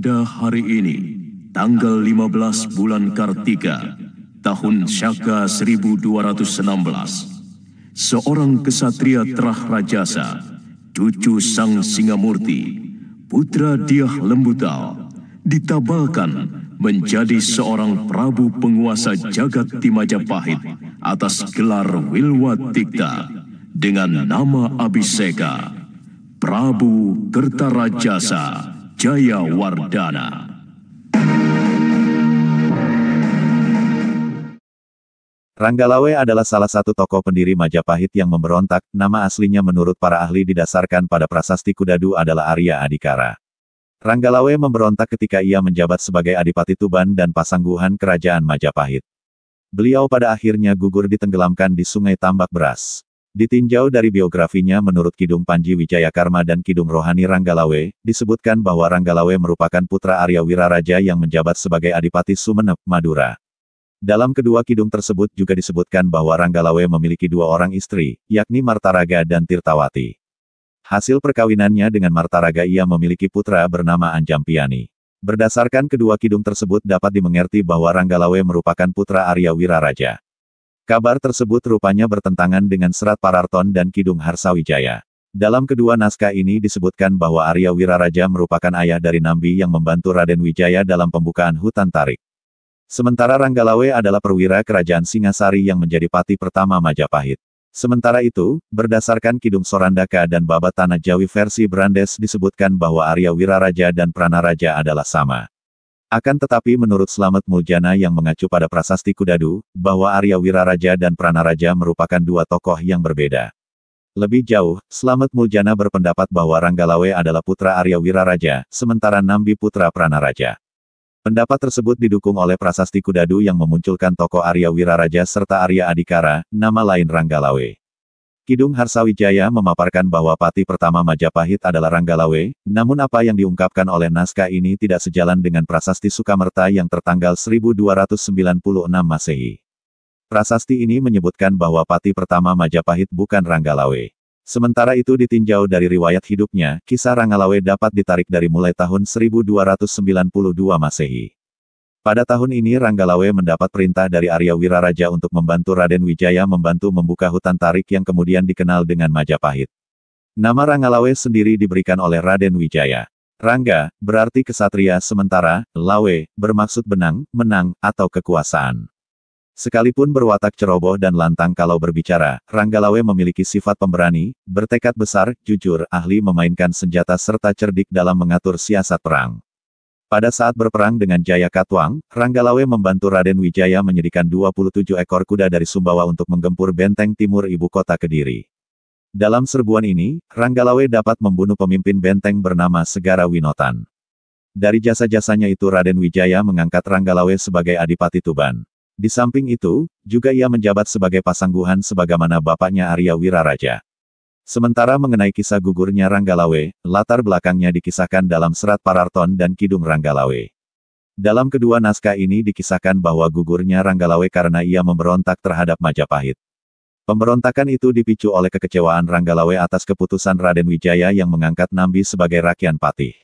pada hari ini, tanggal 15 bulan Kartika, tahun Syaka 1216, seorang kesatria terah rajasa, cucu Sang Singamurti, putra Diah Lembutal, ditabalkan menjadi seorang prabu penguasa jagat di Majapahit atas gelar Wilwatikta dengan nama Abiseka, Prabu Kertarajasa. Jaya Wardana. Ranggalawe adalah salah satu tokoh pendiri Majapahit yang memberontak, nama aslinya menurut para ahli didasarkan pada prasasti Kudadu adalah Arya Adikara. Ranggalawe memberontak ketika ia menjabat sebagai Adipati Tuban dan Pasangguhan Kerajaan Majapahit. Beliau pada akhirnya gugur ditenggelamkan di Sungai Tambak Beras. Ditinjau dari biografinya menurut Kidung Panji Wijaya Wijayakarma dan Kidung Rohani Ranggalawe, disebutkan bahwa Ranggalawe merupakan putra Arya Wiraraja yang menjabat sebagai Adipati Sumenep, Madura. Dalam kedua kidung tersebut juga disebutkan bahwa Ranggalawe memiliki dua orang istri, yakni Martaraga dan Tirtawati. Hasil perkawinannya dengan Martaraga ia memiliki putra bernama Anjampiani. Berdasarkan kedua kidung tersebut dapat dimengerti bahwa Ranggalawe merupakan putra Arya Wiraraja. Kabar tersebut rupanya bertentangan dengan Serat Pararton dan Kidung Harsawijaya. Dalam kedua naskah ini disebutkan bahwa Arya Wiraraja merupakan ayah dari Nambi yang membantu Raden Wijaya dalam pembukaan hutan tarik. Sementara Ranggalawe adalah perwira kerajaan Singasari yang menjadi pati pertama Majapahit. Sementara itu, berdasarkan Kidung Sorandaka dan Babat Tanah Jawi versi Brandes disebutkan bahwa Arya Wiraraja dan Pranaraja adalah sama. Akan tetapi menurut Slamet Muljana yang mengacu pada prasasti Kudadu, bahwa Arya Wiraraja dan Pranaraja merupakan dua tokoh yang berbeda. Lebih jauh, Slamet Muljana berpendapat bahwa Ranggalawe adalah putra Arya Wiraraja, sementara Nambi putra Pranaraja. Pendapat tersebut didukung oleh prasasti Kudadu yang memunculkan tokoh Arya Wiraraja serta Arya Adikara, nama lain Ranggalawe. Kidung Harsawijaya memaparkan bahwa pati pertama Majapahit adalah Ranggalawe, namun apa yang diungkapkan oleh naskah ini tidak sejalan dengan prasasti Sukamerta yang tertanggal 1296 Masehi. Prasasti ini menyebutkan bahwa pati pertama Majapahit bukan Ranggalawe. Sementara itu ditinjau dari riwayat hidupnya, kisah Ranggalawe dapat ditarik dari mulai tahun 1292 Masehi. Pada tahun ini Ranggalawe mendapat perintah dari Arya Wiraraja untuk membantu Raden Wijaya membantu membuka hutan tarik yang kemudian dikenal dengan Majapahit. Nama Ranggalawe sendiri diberikan oleh Raden Wijaya. Rangga, berarti kesatria sementara, lawe, bermaksud benang, menang, atau kekuasaan. Sekalipun berwatak ceroboh dan lantang kalau berbicara, Ranggalawe memiliki sifat pemberani, bertekad besar, jujur, ahli memainkan senjata serta cerdik dalam mengatur siasat perang. Pada saat berperang dengan Jaya Katwang, Ranggalawe membantu Raden Wijaya menyedikan 27 ekor kuda dari Sumbawa untuk menggempur benteng timur ibu kota Kediri. Dalam serbuan ini, Ranggalawe dapat membunuh pemimpin benteng bernama Segara Winotan. Dari jasa-jasanya itu Raden Wijaya mengangkat Ranggalawe sebagai Adipati Tuban. Di samping itu, juga ia menjabat sebagai pasangguhan sebagaimana bapaknya Arya Wiraraja. Sementara mengenai kisah gugurnya Ranggalawe, latar belakangnya dikisahkan dalam serat Pararton dan Kidung Ranggalawe. Dalam kedua naskah ini dikisahkan bahwa gugurnya Ranggalawe karena ia memberontak terhadap Majapahit. Pemberontakan itu dipicu oleh kekecewaan Ranggalawe atas keputusan Raden Wijaya yang mengangkat Nambi sebagai Rakyan Patih.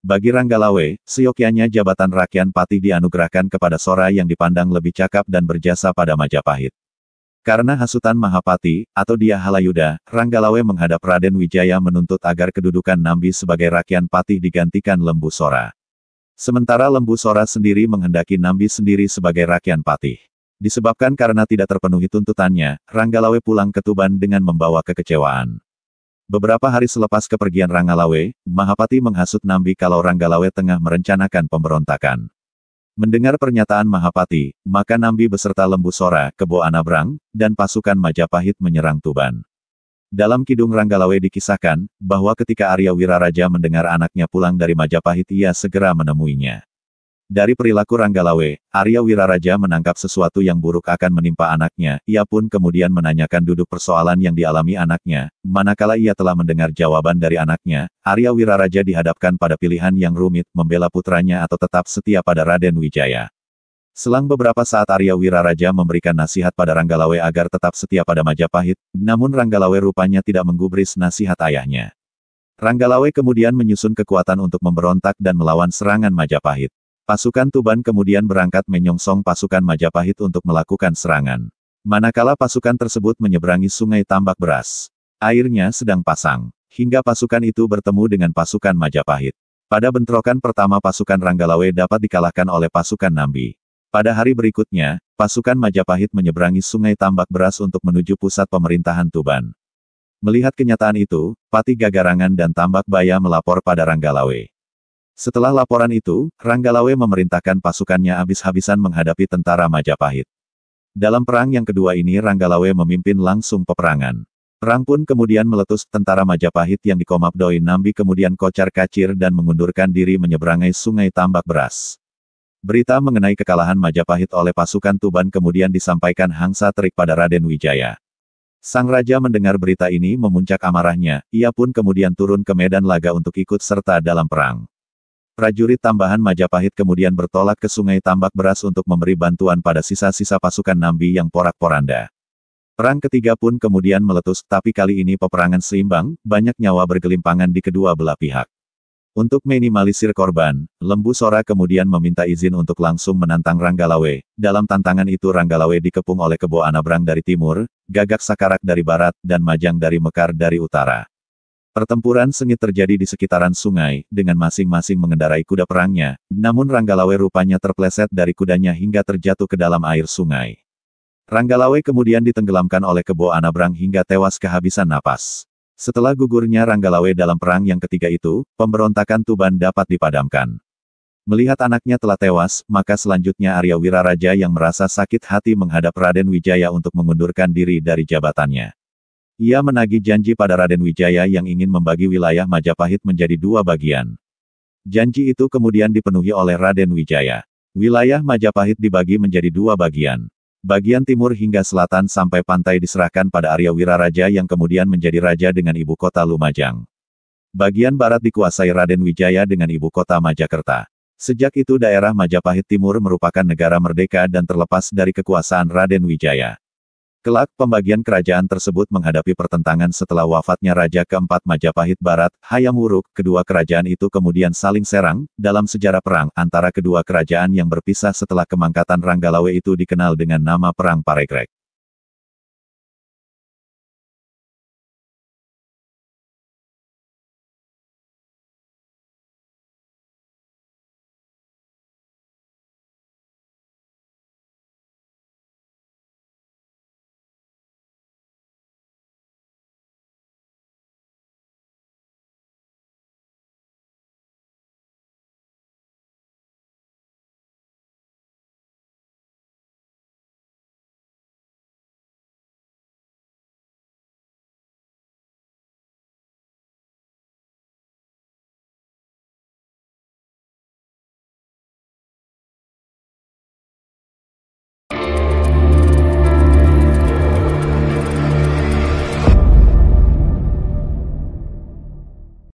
Bagi Ranggalawe, seyokianya jabatan Rakyan Patih dianugerahkan kepada Sora yang dipandang lebih cakap dan berjasa pada Majapahit. Karena hasutan Mahapati, atau dia Halayuda, Ranggalawe menghadap Raden Wijaya menuntut agar kedudukan Nambi sebagai rakyat patih digantikan Lembu Sora. Sementara Lembu Sora sendiri menghendaki Nambi sendiri sebagai rakyat patih. Disebabkan karena tidak terpenuhi tuntutannya, Ranggalawe pulang ke Tuban dengan membawa kekecewaan. Beberapa hari selepas kepergian Ranggalawe, Mahapati menghasut Nambi kalau Ranggalawe tengah merencanakan pemberontakan. Mendengar pernyataan Mahapati, maka Nambi beserta Lembu Sora, Kebo Anabrang, dan pasukan Majapahit menyerang Tuban. Dalam Kidung Ranggalawe dikisahkan, bahwa ketika Arya Wiraraja mendengar anaknya pulang dari Majapahit ia segera menemuinya. Dari perilaku Ranggalawe, Arya Wiraraja menangkap sesuatu yang buruk akan menimpa anaknya, ia pun kemudian menanyakan duduk persoalan yang dialami anaknya, manakala ia telah mendengar jawaban dari anaknya, Arya Wiraraja dihadapkan pada pilihan yang rumit, membela putranya atau tetap setia pada Raden Wijaya. Selang beberapa saat Arya Wiraraja memberikan nasihat pada Ranggalawe agar tetap setia pada Majapahit, namun Ranggalawe rupanya tidak menggubris nasihat ayahnya. Ranggalawe kemudian menyusun kekuatan untuk memberontak dan melawan serangan Majapahit. Pasukan Tuban kemudian berangkat menyongsong pasukan Majapahit untuk melakukan serangan. Manakala pasukan tersebut menyeberangi sungai tambak beras. Airnya sedang pasang. Hingga pasukan itu bertemu dengan pasukan Majapahit. Pada bentrokan pertama pasukan Ranggalawe dapat dikalahkan oleh pasukan Nambi. Pada hari berikutnya, pasukan Majapahit menyeberangi sungai tambak beras untuk menuju pusat pemerintahan Tuban. Melihat kenyataan itu, Pati Gagarangan dan Tambak Baya melapor pada Ranggalawe. Setelah laporan itu, Ranggalawe memerintahkan pasukannya habis-habisan menghadapi tentara Majapahit. Dalam perang yang kedua ini Ranggalawe memimpin langsung peperangan. Perang pun kemudian meletus tentara Majapahit yang dikomandoi Nambi kemudian kocar kacir dan mengundurkan diri menyeberangi sungai Tambak Beras. Berita mengenai kekalahan Majapahit oleh pasukan Tuban kemudian disampaikan Hangsa Terik pada Raden Wijaya. Sang Raja mendengar berita ini memuncak amarahnya, ia pun kemudian turun ke medan laga untuk ikut serta dalam perang. Prajurit tambahan Majapahit kemudian bertolak ke sungai tambak beras untuk memberi bantuan pada sisa-sisa pasukan Nambi yang porak-poranda. Perang ketiga pun kemudian meletus, tapi kali ini peperangan seimbang, banyak nyawa bergelimpangan di kedua belah pihak. Untuk minimalisir korban, Lembu Sora kemudian meminta izin untuk langsung menantang Ranggalawe. Dalam tantangan itu Ranggalawe dikepung oleh Kebo Anabrang dari timur, Gagak Sakarak dari barat, dan Majang dari Mekar dari utara. Pertempuran sengit terjadi di sekitaran sungai, dengan masing-masing mengendarai kuda perangnya, namun Ranggalawe rupanya terpleset dari kudanya hingga terjatuh ke dalam air sungai. Ranggalawe kemudian ditenggelamkan oleh kebo Anabrang hingga tewas kehabisan napas. Setelah gugurnya Ranggalawe dalam perang yang ketiga itu, pemberontakan Tuban dapat dipadamkan. Melihat anaknya telah tewas, maka selanjutnya Arya Wiraraja yang merasa sakit hati menghadap Raden Wijaya untuk mengundurkan diri dari jabatannya. Ia menagih janji pada Raden Wijaya yang ingin membagi wilayah Majapahit menjadi dua bagian. Janji itu kemudian dipenuhi oleh Raden Wijaya. Wilayah Majapahit dibagi menjadi dua bagian. Bagian timur hingga selatan sampai pantai diserahkan pada Arya Wiraraja yang kemudian menjadi raja dengan ibu kota Lumajang. Bagian barat dikuasai Raden Wijaya dengan ibu kota Majakerta. Sejak itu daerah Majapahit Timur merupakan negara merdeka dan terlepas dari kekuasaan Raden Wijaya. Kelak, pembagian kerajaan tersebut menghadapi pertentangan setelah wafatnya Raja keempat Majapahit Barat, Hayam Wuruk, kedua kerajaan itu kemudian saling serang, dalam sejarah perang antara kedua kerajaan yang berpisah setelah kemangkatan Ranggalawe itu dikenal dengan nama Perang Parekrek.